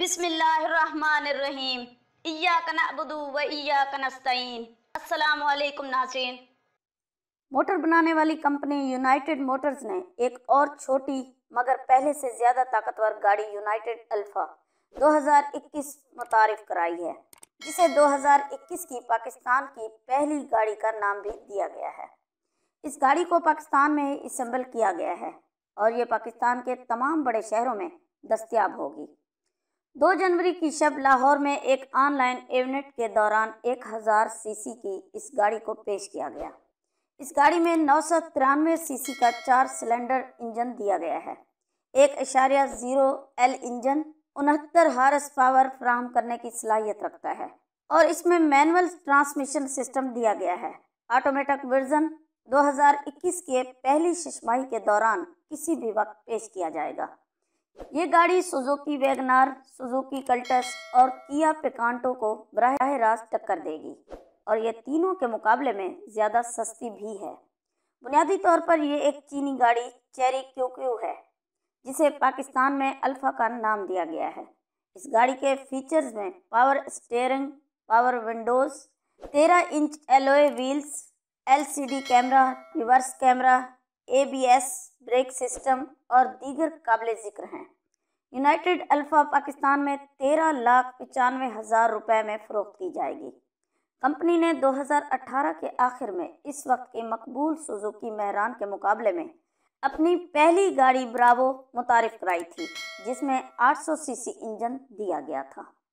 بسم اللہ الرحمن الرحیم ایاک نعبد و ایاک نستعین السلام علیکم ناظرین موٹر بنانے والی کمپنی یونائٹڈ موٹرز نے ایک اور چھوٹی مگر پہلے سے زیادہ طاقتور گاڑی یونائٹڈ الفا دو ہزار اکیس متعارف کرائی ہے جسے دو ہزار اکیس کی پاکستان کی پہلی گاڑی کا نام بھی دیا گیا ہے اس گاڑی کو پاکستان میں اسمبل کیا گیا ہے اور یہ پاکستان کے تمام بڑے شہروں میں دستیاب ہوگی دو جنوری کی شب لاہور میں ایک آن لائن ایونٹ کے دوران ایک ہزار سی سی کی اس گاڑی کو پیش کیا گیا اس گاڑی میں نو سو ترانوے سی سی کا چار سلنڈر انجن دیا گیا ہے ایک اشاریہ زیرو ایل انجن انہتر ہارس پاور فراہم کرنے کی صلاحیت رکھتا ہے اور اس میں مینول ٹرانسمیشن سسٹم دیا گیا ہے آٹومیٹک ورژن دو ہزار اکیس کے پہلی ششماہی کے دوران کسی بھی وقت پیش کیا جائے گا یہ گاڑی سوزوکی ویگنار سوزوکی کلٹس اور کیا پیکانٹو کو براہ راست ٹکر دے گی اور یہ تینوں کے مقابلے میں زیادہ سستی بھی ہے بنیادی طور پر یہ ایک چینی گاڑی چیری کیو کیو ہے جسے پاکستان میں الفا کا نام دیا گیا ہے اس گاڑی کے فیچرز میں پاور اسٹیئرنگ پاور ونڈوز تیرہ inch alloy wheels L C D camera reverse camera A B S brake system اور دیگر قابل ذکر ہیں یونائٹڈ الفا پاکستان میں تیرہ لاکھ پچانوے ہزار روپے میں فروخت کی جائے گی کمپنی نے دو ہزار اٹھارہ کے آخر میں اس وقت کے مقبول سوزوکی مہران کے مقابلے میں اپنی پہلی گاڑی براوو متعارف کرائی تھی جس میں آٹھ سو سی سی انجن دیا گیا تھا